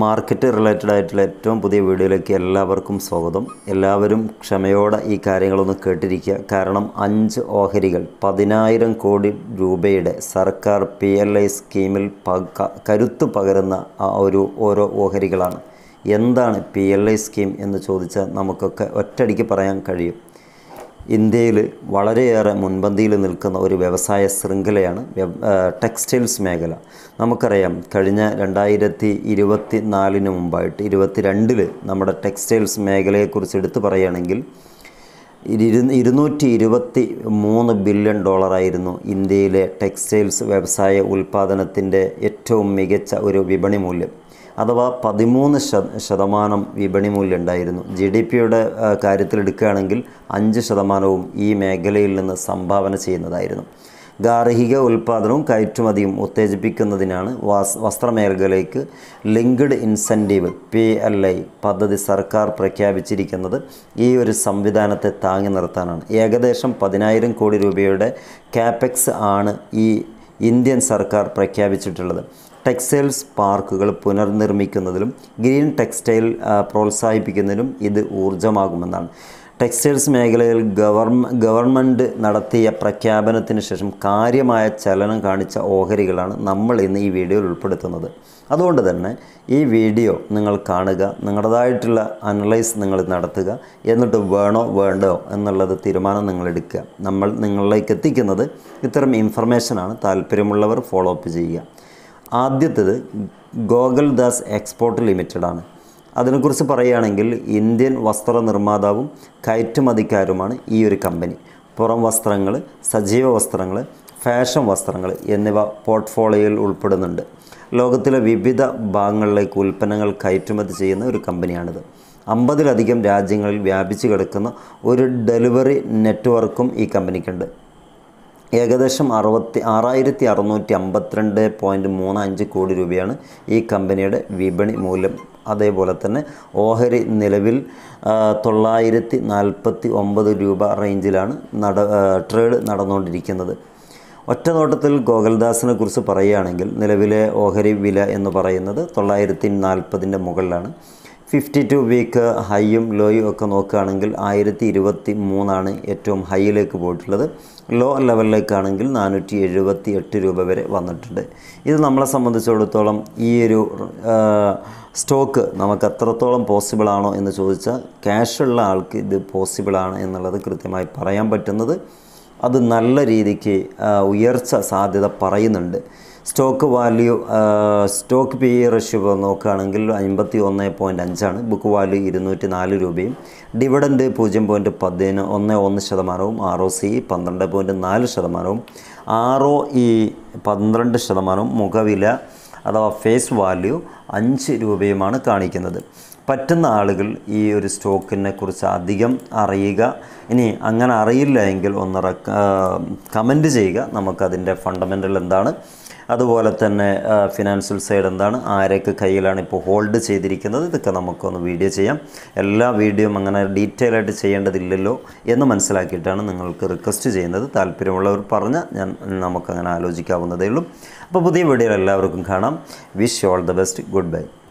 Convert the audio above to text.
market related ആയിട്ടുള്ള ഏറ്റവും പുതിയ വീഡിയോയിലേക്ക് എല്ലാവർക്കും സ്വാഗതം എല്ലാവരും ക്ഷമയോടെ ഈ കാര്യങ്ങളൊന്ന് കേട്ടിരിക്കുക കാരണം അഞ്ച് ഓഹരികൾ പതിനായിരം കോടി രൂപയുടെ സർക്കാർ പി എൽ ഐ സ്കീമിൽ പക കരുത്തു പകരുന്ന ആ ഒരു ഓരോ ഓഹരികളാണ് എന്താണ് പി എൽ ഐ സ്കീം എന്ന് ചോദിച്ചാൽ നമുക്കൊക്കെ ഒറ്റടിക്ക് പറയാൻ കഴിയും ഇന്ത്യയിൽ വളരെയേറെ മുൻപന്തിയിൽ നിൽക്കുന്ന ഒരു വ്യവസായ ശൃംഖലയാണ് ടെക്സ്റ്റൈൽസ് മേഖല നമുക്കറിയാം കഴിഞ്ഞ രണ്ടായിരത്തി ഇരുപത്തി നാലിന് മുമ്പായിട്ട് ഇരുപത്തിരണ്ടിൽ നമ്മുടെ ടെക്സ്റ്റൈൽസ് മേഖലയെക്കുറിച്ച് എടുത്തു പറയുകയാണെങ്കിൽ ഇരുന്നൂറ്റി ഇരുപത്തി മൂന്ന് ബില്യൺ ഡോളറായിരുന്നു ഇന്ത്യയിലെ ടെക്സ്റ്റൈൽസ് വ്യവസായ ഉൽപ്പാദനത്തിൻ്റെ ഏറ്റവും മികച്ച ഒരു വിപണി മൂല്യം അഥവാ പതിമൂന്ന് ശതമാനം വിപണി മൂല്യം ഉണ്ടായിരുന്നു ജി ഡി പിയുടെ കാര്യത്തിലെടുക്കുകയാണെങ്കിൽ അഞ്ച് ശതമാനവും ഈ മേഖലയിൽ നിന്ന് സംഭാവന ചെയ്യുന്നതായിരുന്നു ഗാർഹിക ഉൽപ്പാദനവും കയറ്റുമതിയും ഉത്തേജിപ്പിക്കുന്നതിനാണ് വസ്ത്രമേഖലയ്ക്ക് linked incentive P L I പദ്ധതി സർക്കാർ പ്രഖ്യാപിച്ചിരിക്കുന്നത് ഈ ഒരു സംവിധാനത്തെ താങ്ങി നിർത്താനാണ് ഏകദേശം പതിനായിരം കോടി രൂപയുടെ ക്യാപെക്സ് ആണ് ഈ ഇന്ത്യൻ സർക്കാർ പ്രഖ്യാപിച്ചിട്ടുള്ളത് ടെക്സ്റ്റൈൽസ് പാർക്കുകൾ പുനർനിർമ്മിക്കുന്നതിലും ഗ്രീൻ ടെക്സ്റ്റൈൽ പ്രോത്സാഹിപ്പിക്കുന്നതിലും ഇത് ഊർജമാകുമെന്നാണ് ടെക്സ്റ്റൈൽസ് മേഖലയിൽ ഗവർമ ഗവൺമെൻറ് നടത്തിയ പ്രഖ്യാപനത്തിന് ശേഷം കാര്യമായ ചലനം കാണിച്ച ഓഹരികളാണ് നമ്മൾ ഇന്ന് ഈ വീഡിയോയിൽ ഉൾപ്പെടുത്തുന്നത് അതുകൊണ്ട് തന്നെ ഈ വീഡിയോ നിങ്ങൾ കാണുക നിങ്ങളുടേതായിട്ടുള്ള അനലൈസ് നിങ്ങൾ നടത്തുക എന്നിട്ട് വേണോ വേണ്ടോ എന്നുള്ളത് തീരുമാനം നിങ്ങൾ എടുക്കുക നമ്മൾ നിങ്ങളിലേക്ക് എത്തിക്കുന്നത് ഇത്തരം ഇൻഫർമേഷനാണ് താല്പര്യമുള്ളവർ ഫോളോ അപ്പ് ചെയ്യുക ആദ്യത്തേത് ഗോകുൽ ദാസ് എക്സ്പോർട്ട് ലിമിറ്റഡാണ് അതിനെക്കുറിച്ച് പറയുകയാണെങ്കിൽ ഇന്ത്യൻ വസ്ത്ര നിർമ്മാതാവും കയറ്റുമതിക്കാരുമാണ് ഈ ഒരു കമ്പനി പുറം വസ്ത്രങ്ങൾ സജീവ വസ്ത്രങ്ങൾ ഫാഷൻ വസ്ത്രങ്ങൾ എന്നിവ പോർട്ട്ഫോളിയോയിൽ ഉൾപ്പെടുന്നുണ്ട് ലോകത്തിലെ വിവിധ ഭാഗങ്ങളിലേക്ക് ഉൽപ്പന്നങ്ങൾ കയറ്റുമതി ചെയ്യുന്ന ഒരു കമ്പനിയാണിത് അമ്പതിലധികം രാജ്യങ്ങളിൽ വ്യാപിച്ചു കിടക്കുന്ന ഒരു ഡെലിവറി നെറ്റ്വർക്കും ഈ കമ്പനിക്കുണ്ട് ഏകദേശം അറുപത്തി ആറായിരത്തി അറുന്നൂറ്റി അമ്പത്തിരണ്ട് പോയിൻറ്റ് മൂന്ന് അഞ്ച് കോടി രൂപയാണ് ഈ കമ്പനിയുടെ വിപണി മൂല്യം അതേപോലെ തന്നെ ഓഹരി നിലവിൽ തൊള്ളായിരത്തി നാൽപ്പത്തി ഒമ്പത് രൂപ റേഞ്ചിലാണ് നട ട്രേഡ് നടന്നുകൊണ്ടിരിക്കുന്നത് ഒറ്റ നോട്ടത്തിൽ ഗോകുൽദാസിനെ കുറിച്ച് പറയുകയാണെങ്കിൽ നിലവിലെ ഓഹരി വില എന്ന് പറയുന്നത് തൊള്ളായിരത്തി നാൽപ്പതിൻ്റെ മുകളിലാണ് ഫിഫ്റ്റി ടു വീക്ക് ഹൈയും ലോയും ഒക്കെ നോക്കുകയാണെങ്കിൽ ആയിരത്തി ഇരുപത്തി മൂന്നാണ് ഏറ്റവും ഹൈയിലേക്ക് പോയിട്ടുള്ളത് ലോ ലെവലിലേക്കാണെങ്കിൽ നാനൂറ്റി എഴുപത്തി എട്ട് രൂപ വരെ വന്നിട്ടുണ്ട് ഇത് നമ്മളെ സംബന്ധിച്ചിടത്തോളം ഈ ഒരു സ്റ്റോക്ക് നമുക്ക് എത്രത്തോളം പോസിബിൾ ആണോ എന്ന് ചോദിച്ചാൽ ക്യാഷുള്ള ആൾക്ക് ഇത് പോസിബിളാണ് എന്നുള്ളത് കൃത്യമായി പറയാൻ പറ്റുന്നത് അത് നല്ല രീതിക്ക് ഉയർച്ച സാധ്യത പറയുന്നുണ്ട് stock value stock P E ratio നോക്കുകയാണെങ്കിൽ അൻപത്തി ഒന്ന് പോയിൻറ്റ് അഞ്ചാണ് ബുക്ക് വാല്യൂ ഇരുന്നൂറ്റി നാല് രൂപയും ഡിവിഡൻഡ് പൂജ്യം പോയിൻറ്റ് പതിന് ഒന്ന് ഒന്ന് ശതമാനവും ആർ ഒ സി പന്ത്രണ്ട് പോയിൻറ്റ് നാല് ശതമാനവും ആർ ഒ ഇ പന്ത്രണ്ട് ശതമാനവും മുഖവില അഥവാ ഫേസ് വാല്യൂ അഞ്ച് രൂപയുമാണ് കാണിക്കുന്നത് പറ്റുന്ന ആളുകൾ ഈ ഒരു സ്റ്റോക്കിനെ കുറിച്ച് അധികം അറിയുക ഇനി അങ്ങനെ അറിയില്ല എങ്കിൽ ഒന്ന് കമൻറ്റ് ചെയ്യുക നമുക്കതിൻ്റെ ഫണ്ടമെൻ്റൽ എന്താണ് അതുപോലെ തന്നെ ഫിനാൻഷ്യൽ സൈഡ് എന്താണ് ആരൊക്കെ കയ്യിലാണ് ഇപ്പോൾ ഹോൾഡ് ചെയ്തിരിക്കുന്നത് ഇതൊക്കെ നമുക്കൊന്ന് വീഡിയോ ചെയ്യാം എല്ലാ വീഡിയോയും അങ്ങനെ ഡീറ്റെയിൽ ആയിട്ട് ചെയ്യേണ്ടതില്ലല്ലോ എന്ന് മനസ്സിലാക്കിയിട്ടാണ് നിങ്ങൾക്ക് റിക്വസ്റ്റ് ചെയ്യുന്നത് താല്പര്യമുള്ളവർ പറഞ്ഞാൽ ഞാൻ നമുക്കങ്ങനെ ആലോചിക്കാവുന്നതേ ഉള്ളൂ അപ്പോൾ പുതിയ വീഡിയോയിൽ എല്ലാവർക്കും കാണാം wish all the best good by